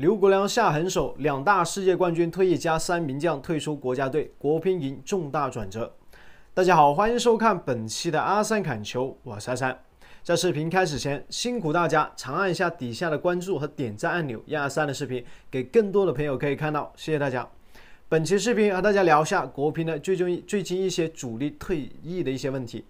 刘国梁下狠手，两大世界冠军退役加三名将退出国家队，国乒迎重大转折。大家好，欢迎收看本期的阿三砍球，我是阿三。在视频开始前，辛苦大家长按一下底下的关注和点赞按钮，让阿三的视频给更多的朋友可以看到，谢谢大家。本期视频和大家聊一下国乒的最近最近一些主力退役的一些问题。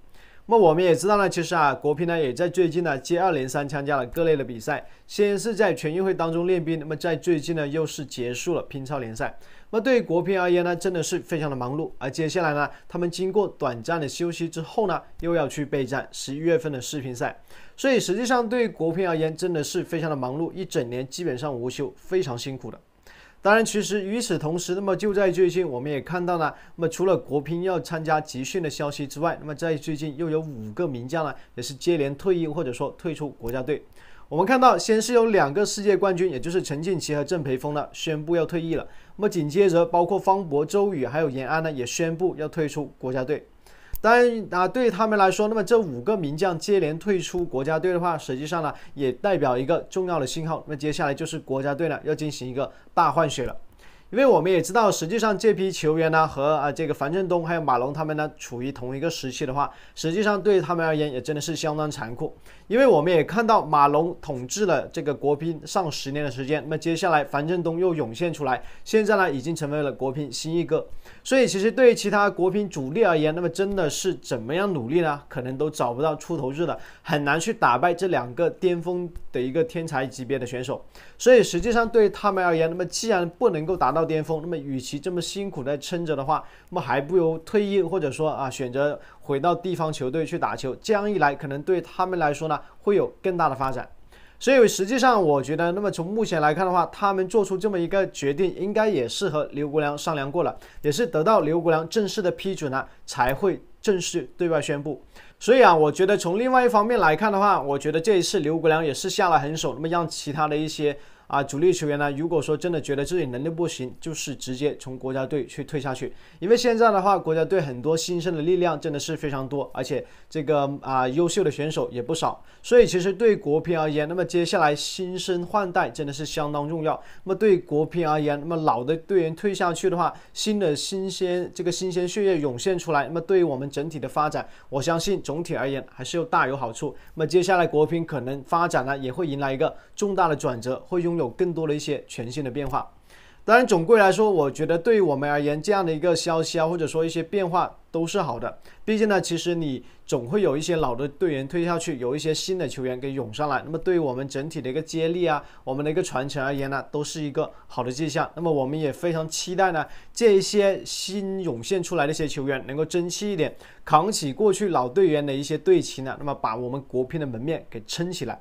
那么我们也知道呢，其实啊，国乒呢也在最近呢接二连三参加了各类的比赛，先是在全运会当中练兵，那么在最近呢又是结束了乒超联赛。那么对于国乒而言呢，真的是非常的忙碌。而接下来呢，他们经过短暂的休息之后呢，又要去备战十一月份的世乒赛，所以实际上对于国乒而言真的是非常的忙碌，一整年基本上无休，非常辛苦的。当然，其实与此同时，那么就在最近，我们也看到呢，那么除了国乒要参加集训的消息之外，那么在最近又有五个名将呢，也是接连退役或者说退出国家队。我们看到，先是有两个世界冠军，也就是陈俊奇和郑培峰呢，宣布要退役了。那么紧接着，包括方博、周雨还有闫安呢，也宣布要退出国家队。但啊，对于他们来说，那么这五个名将接连退出国家队的话，实际上呢，也代表一个重要的信号。那么接下来就是国家队呢，要进行一个大换血了。因为我们也知道，实际上这批球员呢，和啊这个樊振东还有马龙他们呢处于同一个时期的话，实际上对他们而言也真的是相当残酷。因为我们也看到马龙统治了这个国乒上十年的时间，那么接下来樊振东又涌现出来，现在呢已经成为了国乒新一哥。所以其实对于其他国乒主力而言，那么真的是怎么样努力呢？可能都找不到出头日的，很难去打败这两个巅峰的一个天才级别的选手。所以实际上对他们而言，那么既然不能够达到到巅峰，那么与其这么辛苦的撑着的话，那么还不如退役，或者说啊选择回到地方球队去打球。这样一来，可能对他们来说呢会有更大的发展。所以实际上，我觉得那么从目前来看的话，他们做出这么一个决定，应该也是和刘国梁商量过了，也是得到刘国梁正式的批准呢，才会正式对外宣布。所以啊，我觉得从另外一方面来看的话，我觉得这一次刘国梁也是下了狠手，那么让其他的一些。啊，主力球员呢？如果说真的觉得自己能力不行，就是直接从国家队去退下去。因为现在的话，国家队很多新生的力量真的是非常多，而且这个啊优秀的选手也不少。所以其实对国乒而言，那么接下来新生换代真的是相当重要。那么对国乒而言，那么老的队员退下去的话，新的新鲜这个新鲜血液涌现出来，那么对于我们整体的发展，我相信总体而言还是有大有好处。那么接下来国乒可能发展呢，也会迎来一个重大的转折，会拥有更多的一些全新的变化，当然总归来说，我觉得对于我们而言，这样的一个消息啊，或者说一些变化都是好的。毕竟呢，其实你总会有一些老的队员退下去，有一些新的球员给涌上来，那么对于我们整体的一个接力啊，我们的一个传承而言呢，都是一个好的迹象。那么我们也非常期待呢，这一些新涌现出来的一些球员能够争气一点，扛起过去老队员的一些队旗呢，那么把我们国乒的门面给撑起来。